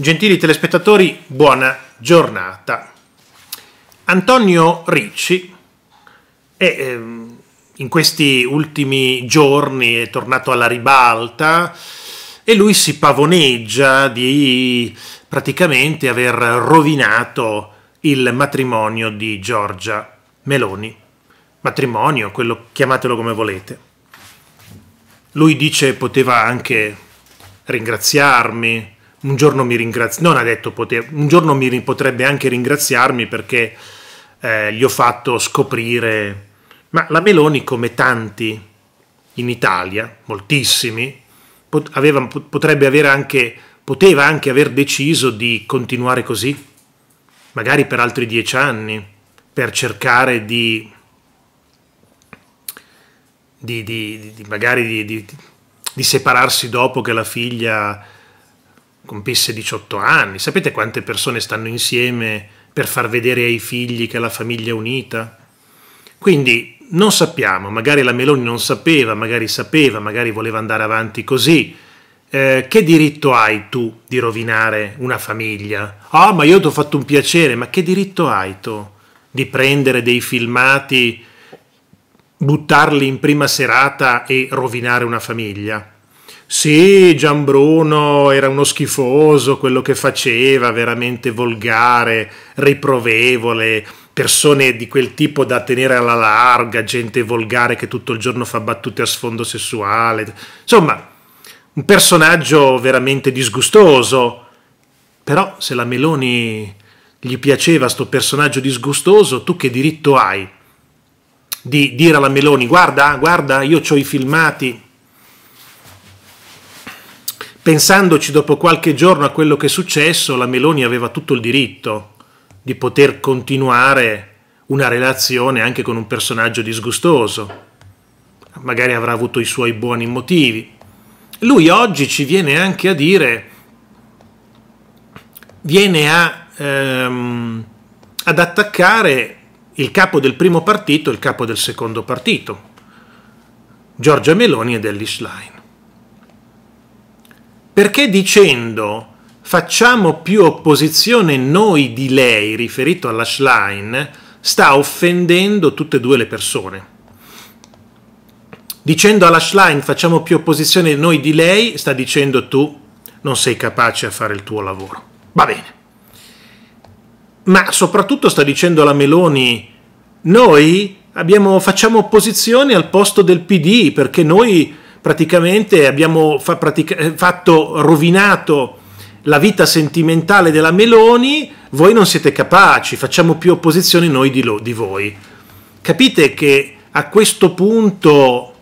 Gentili telespettatori, buona giornata. Antonio Ricci è, ehm, in questi ultimi giorni è tornato alla ribalta e lui si pavoneggia di praticamente aver rovinato il matrimonio di Giorgia Meloni. Matrimonio, quello, chiamatelo come volete. Lui dice poteva anche ringraziarmi, un giorno mi ringrazia, non ha detto poter, un giorno mi potrebbe anche ringraziarmi perché eh, gli ho fatto scoprire, ma la Meloni come tanti in Italia, moltissimi, pot- aveva, potrebbe avere anche, poteva anche aver deciso di continuare così, magari per altri dieci anni, per cercare di, di, di, di magari di separarsi dopo che la figlia compisse 18 anni. Sapete quante persone stanno insieme per far vedere ai figli che la famiglia è unita? Quindi non sappiamo, magari la Meloni non sapeva, magari sapeva, magari voleva andare avanti così. Eh, che diritto hai tu di rovinare una famiglia? Ah, oh, ma io ti ho fatto un piacere, ma che diritto hai tu di prendere dei filmati, buttarli in prima serata e rovinare una famiglia? Sì, Gianbruno era uno schifoso, quello che faceva, veramente volgare, riprovevole, persone di quel tipo da tenere alla larga, gente volgare che tutto il giorno fa battute a sfondo sessuale. Insomma, un personaggio veramente disgustoso. Però se la Meloni gli piaceva sto personaggio disgustoso, tu che diritto hai di dire alla Meloni guarda, guarda, io ho i filmati pensandoci dopo qualche giorno a quello che è successo, la Meloni aveva tutto il diritto di poter continuare una relazione anche con un personaggio disgustoso. Magari avrà avuto i suoi buoni motivi. Lui oggi ci viene anche a dire, viene a, ehm, ad attaccare il capo del primo partito e il capo del secondo partito, Giorgia Meloni e Ellis Schlein perché dicendo facciamo più opposizione noi di lei, riferito alla Schlein, sta offendendo tutte e due le persone. Dicendo alla Schlein facciamo più opposizione noi di lei, sta dicendo tu non sei capace a fare il tuo lavoro. Va bene. Ma soprattutto sta dicendo alla Meloni noi abbiamo, facciamo opposizione al posto del PD perché noi praticamente abbiamo fa pratica eh, fatto rovinato la vita sentimentale della Meloni, voi non siete capaci, facciamo più opposizione noi di, di voi. Capite che a questo punto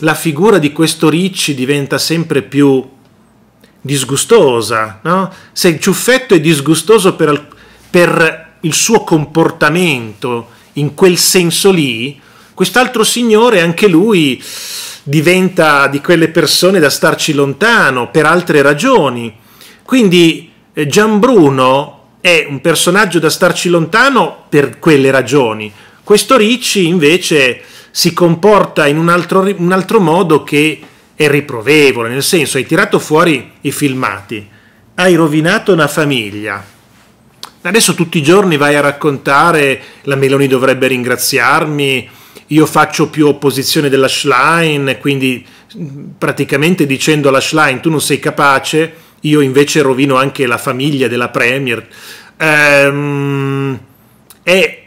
la figura di questo Ricci diventa sempre più disgustosa. No? Se il ciuffetto è disgustoso per, per, il suo comportamento in quel senso lì, quest'altro signore anche lui diventa di quelle persone da starci lontano per altre ragioni. Quindi eh, Gianbruno è un personaggio da starci lontano per quelle ragioni. Questo Ricci invece si comporta in un altro, un altro modo che è riprovevole, nel senso hai tirato fuori i filmati, hai rovinato una famiglia, Adesso tutti i giorni vai a raccontare la Meloni dovrebbe ringraziarmi, io faccio più opposizione della Schlein, quindi praticamente dicendo alla Schlein tu non sei capace, io invece rovino anche la famiglia della Premier. Ehm, è,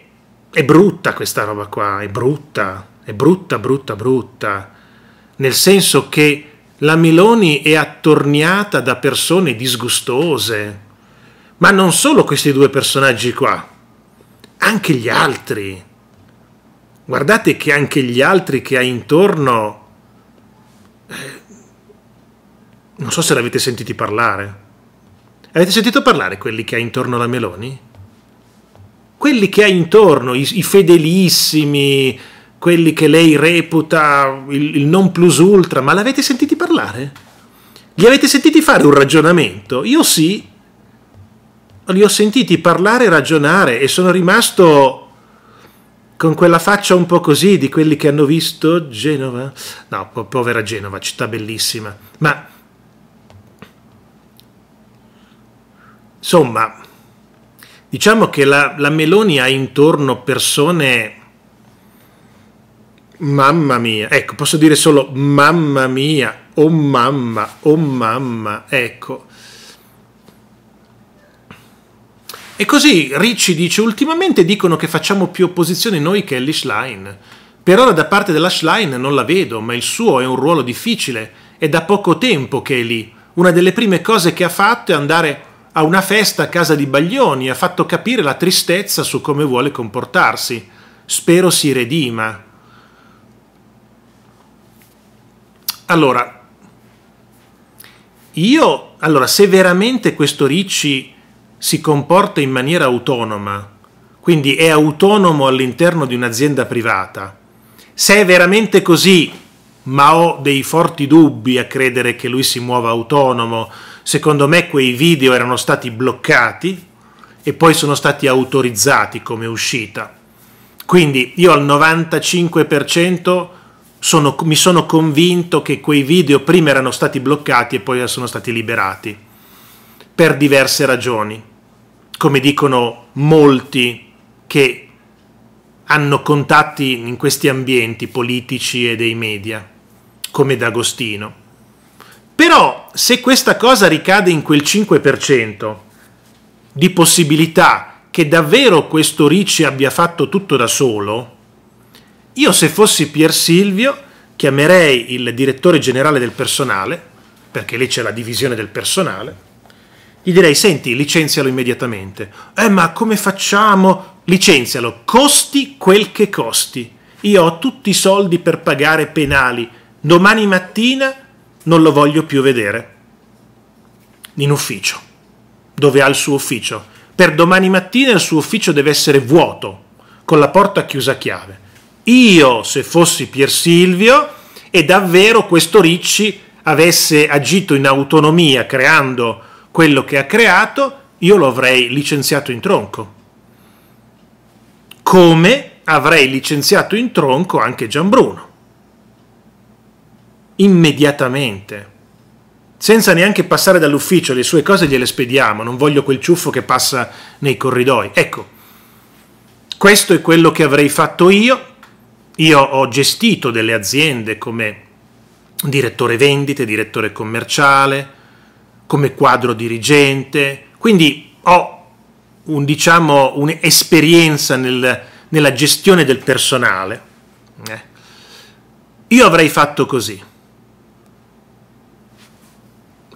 è brutta questa roba qua, è brutta, è brutta, brutta, brutta, nel senso che la Meloni è attorniata da persone disgustose, ma non solo questi due personaggi qua, anche gli altri guardate che anche gli altri che ha intorno, eh, non so se l'avete sentiti parlare, avete sentito parlare quelli che ha intorno la Meloni? Quelli che ha intorno, i, i fedelissimi, quelli che lei reputa il, il non plus ultra, ma l'avete sentiti parlare? Li avete sentiti fare un ragionamento? Io sì, li ho sentiti parlare e ragionare e sono rimasto con quella faccia un po' così di quelli che hanno visto Genova. No, po- povera Genova, città bellissima. Ma insomma, diciamo che la, la Meloni ha intorno persone. Mamma mia, ecco, posso dire solo mamma mia, oh mamma, oh mamma, ecco E così Ricci dice ultimamente dicono che facciamo più opposizione noi che Ellie Schlein. Per ora da parte della Schlein non la vedo, ma il suo è un ruolo difficile. È da poco tempo che è lì. Una delle prime cose che ha fatto è andare a una festa a casa di Baglioni, ha fatto capire la tristezza su come vuole comportarsi. Spero si redima. Allora, io, allora, se veramente questo Ricci si comporta in maniera autonoma, quindi è autonomo all'interno di un'azienda privata. Se è veramente così, ma ho dei forti dubbi a credere che lui si muova autonomo, secondo me quei video erano stati bloccati e poi sono stati autorizzati come uscita. Quindi io al 95% sono, mi sono convinto che quei video prima erano stati bloccati e poi sono stati liberati per diverse ragioni come dicono molti che hanno contatti in questi ambienti politici e dei media, come D'Agostino. Però se questa cosa ricade in quel 5% di possibilità che davvero questo Ricci abbia fatto tutto da solo, io se fossi Pier Silvio chiamerei il direttore generale del personale, perché lì c'è la divisione del personale, gli direi, senti, licenzialo immediatamente. Eh, ma come facciamo? Licenzialo, costi quel che costi. Io ho tutti i soldi per pagare penali. Domani mattina non lo voglio più vedere. In ufficio, dove ha il suo ufficio. Per domani mattina il suo ufficio deve essere vuoto, con la porta chiusa a chiave. Io, se fossi Pier Silvio, e davvero questo Ricci avesse agito in autonomia creando quello che ha creato, io lo avrei licenziato in tronco. Come avrei licenziato in tronco anche Gianbruno. Immediatamente. Senza neanche passare dall'ufficio, le sue cose gliele spediamo, non voglio quel ciuffo che passa nei corridoi. Ecco, questo è quello che avrei fatto io. Io ho gestito delle aziende come direttore vendite, direttore commerciale, come quadro dirigente, quindi ho un, diciamo, un'esperienza nel, nella gestione del personale. Eh. Io avrei fatto così,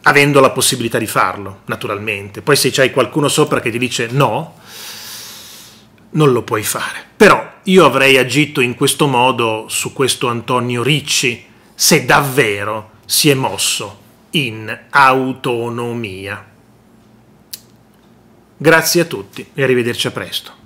avendo la possibilità di farlo, naturalmente. Poi se c'hai qualcuno sopra che ti dice no, non lo puoi fare. Però io avrei agito in questo modo su questo Antonio Ricci, se davvero si è mosso in autonomia. Grazie a tutti e arrivederci a presto.